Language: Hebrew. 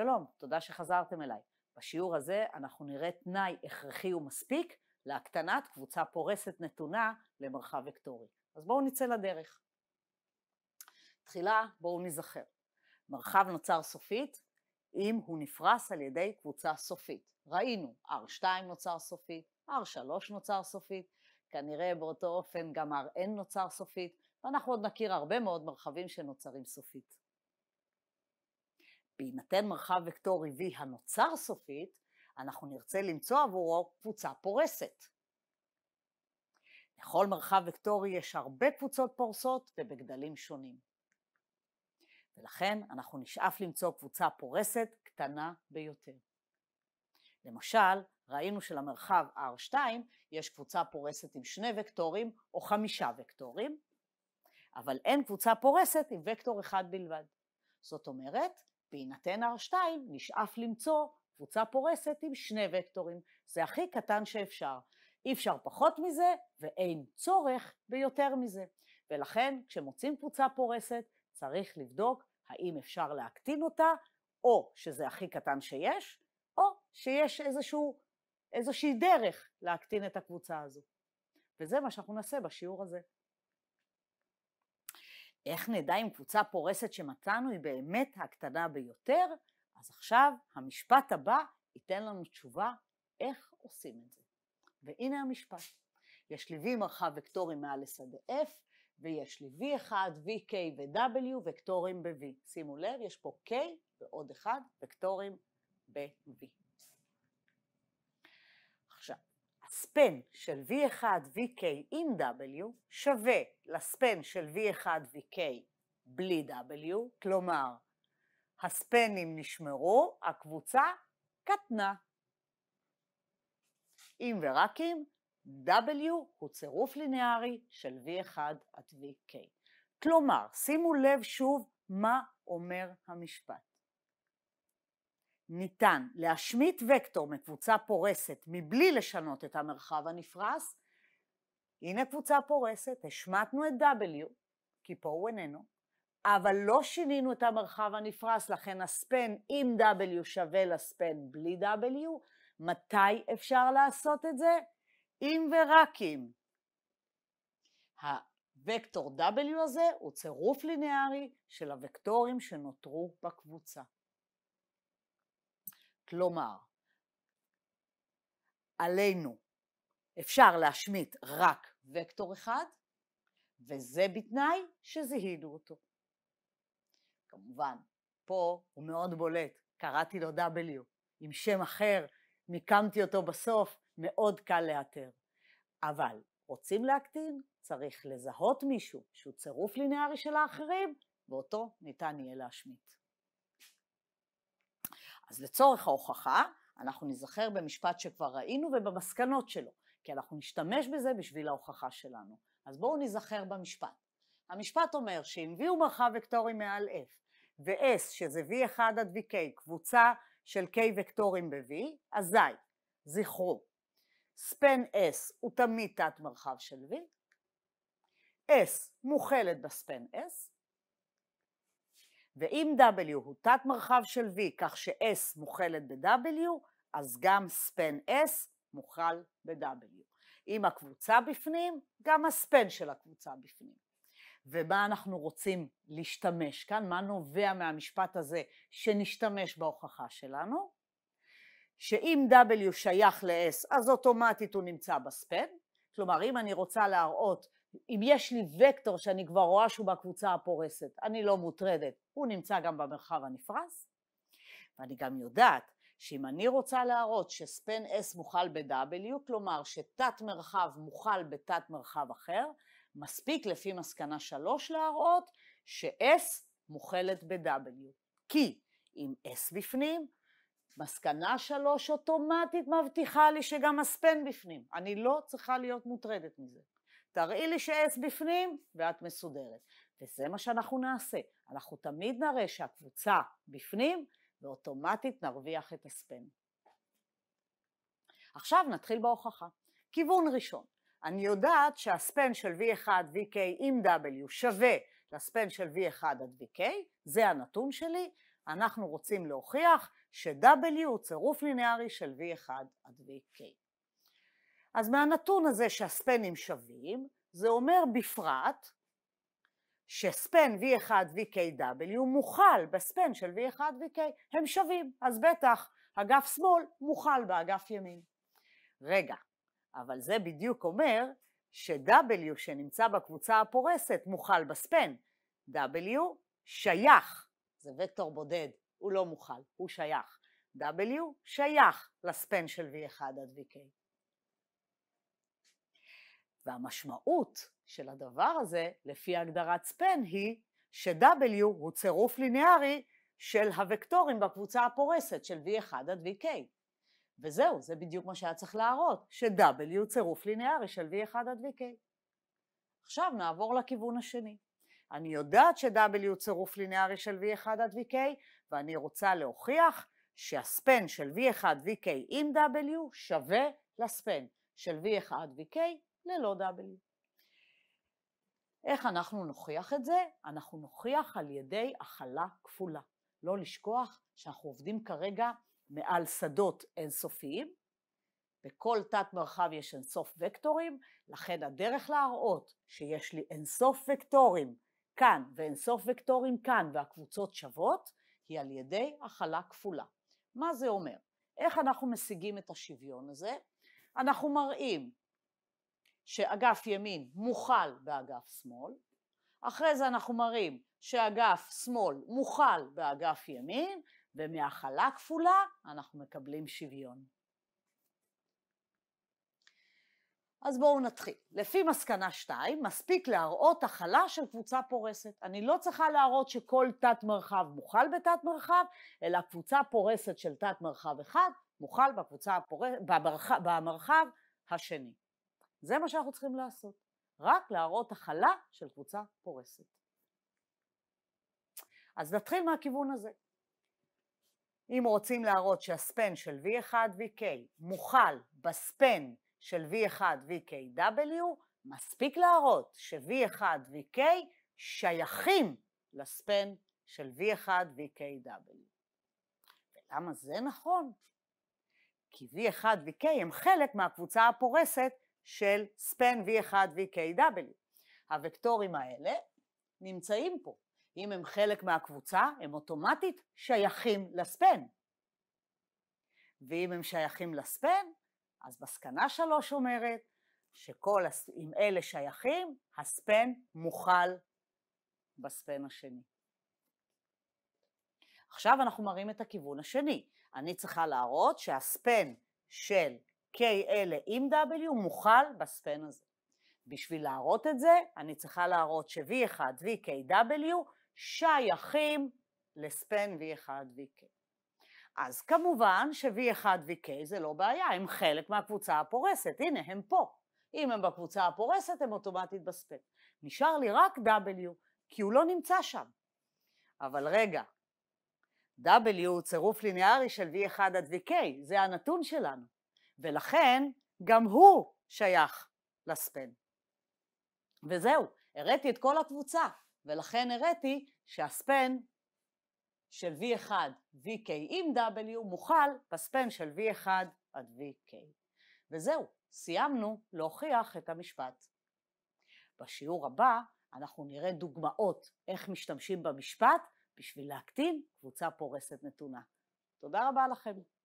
שלום, תודה שחזרתם אליי. בשיעור הזה אנחנו נראה תנאי הכרחי ומספיק להקטנת קבוצה פורסת נתונה למרחב וקטורי. אז בואו נצא לדרך. תחילה בואו נזכר. מרחב נוצר סופית אם הוא נפרס על ידי קבוצה סופית. ראינו, R2 נוצר סופית, R3 נוצר סופית, כנראה באותו אופן גם Rn נוצר סופית, ואנחנו עוד נכיר הרבה מאוד מרחבים שנוצרים סופית. בהינתן מרחב וקטורי V הנוצר סופית, אנחנו נרצה למצוא עבורו קבוצה פורסת. לכל מרחב וקטורי יש הרבה קבוצות פורסות ובגדלים שונים. ולכן אנחנו נשאף למצוא קבוצה פורסת קטנה ביותר. למשל, ראינו שלמרחב R2 יש קבוצה פורסת עם שני וקטורים או חמישה וקטורים, אבל אין קבוצה פורסת עם וקטור אחד בלבד. זאת אומרת בהינתן R2 נשאף למצוא קבוצה פורסת עם שני וקטורים, זה הכי קטן שאפשר. אי אפשר פחות מזה ואין צורך ביותר מזה. ולכן כשמוצאים קבוצה פורסת צריך לבדוק האם אפשר להקטין אותה, או שזה הכי קטן שיש, או שיש איזשהו, איזושהי דרך להקטין את הקבוצה הזו. וזה מה שאנחנו נעשה בשיעור הזה. איך נדע אם קבוצה פורסת שמצאנו היא באמת הקטנה ביותר? אז עכשיו המשפט הבא ייתן לנו תשובה איך עושים את זה. והנה המשפט. יש לי V מרחב וקטורים מעל א F, ויש לי V1, VK ו-W וקטורים ב-V. שימו לב, יש פה K ועוד אחד וקטורים ב-V. עכשיו, הספן של V1, VK עם W שווה לספן של V1VK בלי W, כלומר הספנים נשמרו, הקבוצה קטנה. אם ורק אם W הוא צירוף ליניארי של V1 עד VK. כלומר, שימו לב שוב מה אומר המשפט. ניתן להשמיט וקטור מקבוצה פורסת מבלי לשנות את המרחב הנפרס, הנה קבוצה פורסת, השמטנו את W, כי פה הוא איננו, אבל לא שינינו את המרחב הנפרס, לכן הספן עם W שווה לספן בלי W. מתי אפשר לעשות את זה? אם ורק אם. הוקטור W הזה הוא צירוף ליניארי של הוקטורים שנותרו בקבוצה. כלומר, עלינו אפשר להשמיט רק וקטור אחד, וזה בתנאי שזיהינו אותו. כמובן, פה הוא מאוד בולט, קראתי לו W, עם שם אחר, מיקמתי אותו בסוף, מאוד קל לאתר. אבל רוצים להקטין, צריך לזהות מישהו שהוא צירוף לינארי של האחרים, ואותו ניתן יהיה להשמיט. אז לצורך ההוכחה, אנחנו ניזכר במשפט שכבר ראינו ובמסקנות שלו, כי אנחנו נשתמש בזה בשביל ההוכחה שלנו. אז בואו ניזכר במשפט. המשפט אומר שאם V הוא מרחב וקטורי מעל F ו-S, שזה V1 עד VK, קבוצה של K וקטורים ב-V, אזי, זכרו, ספן S הוא תמיד תת מרחב של V, S מוכלת בספן S, ואם W הוא תת מרחב של V, כך ש-S מוכלת ב-W, אז גם ספן S מוכל ב-W. אם הקבוצה בפנים, גם הספן של הקבוצה בפנים. ומה אנחנו רוצים להשתמש כאן, מה נובע מהמשפט הזה שנשתמש בהוכחה שלנו? שאם W שייך ל-S, אז אוטומטית הוא נמצא בספן. כלומר, אם אני רוצה להראות אם יש לי וקטור שאני כבר רואה שהוא בקבוצה הפורסת, אני לא מוטרדת, הוא נמצא גם במרחב הנפרס, ואני גם יודעת שאם אני רוצה להראות שספן S מוכל ב-W, כלומר שתת מרחב מוכל בתת מרחב אחר, מספיק לפי מסקנה 3 להראות ש-S מוכלת ב-W. כי אם S בפנים, מסקנה 3 אוטומטית מבטיחה לי שגם הספן בפנים. אני לא צריכה להיות מוטרדת מזה. תראי לי שעץ בפנים ואת מסודרת. וזה מה שאנחנו נעשה. אנחנו תמיד נראה שהקבוצה בפנים ואוטומטית נרוויח את הספן. עכשיו נתחיל בהוכחה. כיוון ראשון, אני יודעת שהספן של V1 VK עם W שווה לספן של V1 עד VK, זה הנתון שלי, אנחנו רוצים להוכיח ש-W הוא צירוף לינארי של V1 עד VK. אז מהנתון הזה שהספנים שווים, זה אומר בפרט שספן V1 VKW מוכל בספן של V1 VK, הם שווים, אז בטח אגף שמאל מוכל באגף ימין. רגע, אבל זה בדיוק אומר ש-W שנמצא בקבוצה הפורסת מוכל בספן. W שייך, זה וקטור בודד, הוא לא מוכל, הוא שייך. W שייך לספן של V1 עד VK. והמשמעות של הדבר הזה, לפי הגדרת ספן, היא ש-W הוא צירוף ליניארי של הוקטורים בקבוצה הפורסת של V1 עד VK. וזהו, זה בדיוק מה שהיה צריך להראות, ש-W צירוף ליניארי של V1 עד VK. עכשיו נעבור לכיוון השני. אני יודעת ש-W צירוף ליניארי של V1 עד VK, ואני רוצה להוכיח שהספן של V1 VK עם W שווה לספן של V1 VK ללא W. איך אנחנו נוכיח את זה? אנחנו נוכיח על ידי הכלה כפולה. לא לשכוח שאנחנו עובדים כרגע מעל שדות אינסופיים, בכל תת מרחב יש אינסוף וקטורים, לכן הדרך להראות שיש לי אינסוף וקטורים כאן ואינסוף וקטורים כאן והקבוצות שוות, היא על ידי הכלה כפולה. מה זה אומר? איך אנחנו משיגים את השוויון הזה? אנחנו מראים שאגף ימין מוכל באגף שמאל, אחרי זה אנחנו מראים שאגף שמאל מוכל באגף ימין, ומהכלה כפולה אנחנו מקבלים שוויון. אז בואו נתחיל. לפי מסקנה 2, מספיק להראות הכלה של קבוצה פורסת. אני לא צריכה להראות שכל תת מרחב מוכל בתת מרחב, אלא קבוצה פורסת של תת מרחב אחד מוכל בקבוצה הפורס... במרחב, במרחב השני. זה מה שאנחנו צריכים לעשות, רק להראות הכלה של קבוצה פורסת. אז נתחיל מהכיוון הזה. אם רוצים להראות שהספן של V1VK מוכל בספן של V1VKW, מספיק להראות ש-V1VK שייכים לספן של V1VKW. ולמה זה נכון? כי V1VK הם חלק מהקבוצה הפורסת של ספן V1 VKW. הוקטורים האלה נמצאים פה. אם הם חלק מהקבוצה, הם אוטומטית שייכים לספן. ואם הם שייכים לספן, אז מסקנה שלוש אומרת שכל, אם אלה שייכים, הספן מוכל בספן השני. עכשיו אנחנו מראים את הכיוון השני. אני צריכה להראות שהספן של K אלה עם W מוכל בספן הזה. בשביל להראות את זה, אני צריכה להראות ש-V1 VKW שייכים לספן V1 VK. אז כמובן ש-V1 VK זה לא בעיה, הם חלק מהקבוצה הפורסת, הנה הם פה. אם הם בקבוצה הפורסת הם אוטומטית בספן. נשאר לי רק W, כי הוא לא נמצא שם. אבל רגע, W הוא צירוף ליניארי של V1 עד VK, זה הנתון שלנו. ולכן גם הוא שייך לספן. וזהו, הראתי את כל הקבוצה, ולכן הראתי שהספן של V1, VK עם W, מוכל בספן של V1 עד VK. וזהו, סיימנו להוכיח את המשפט. בשיעור הבא אנחנו נראה דוגמאות איך משתמשים במשפט בשביל להקטין קבוצה פורסת נתונה. תודה רבה לכם.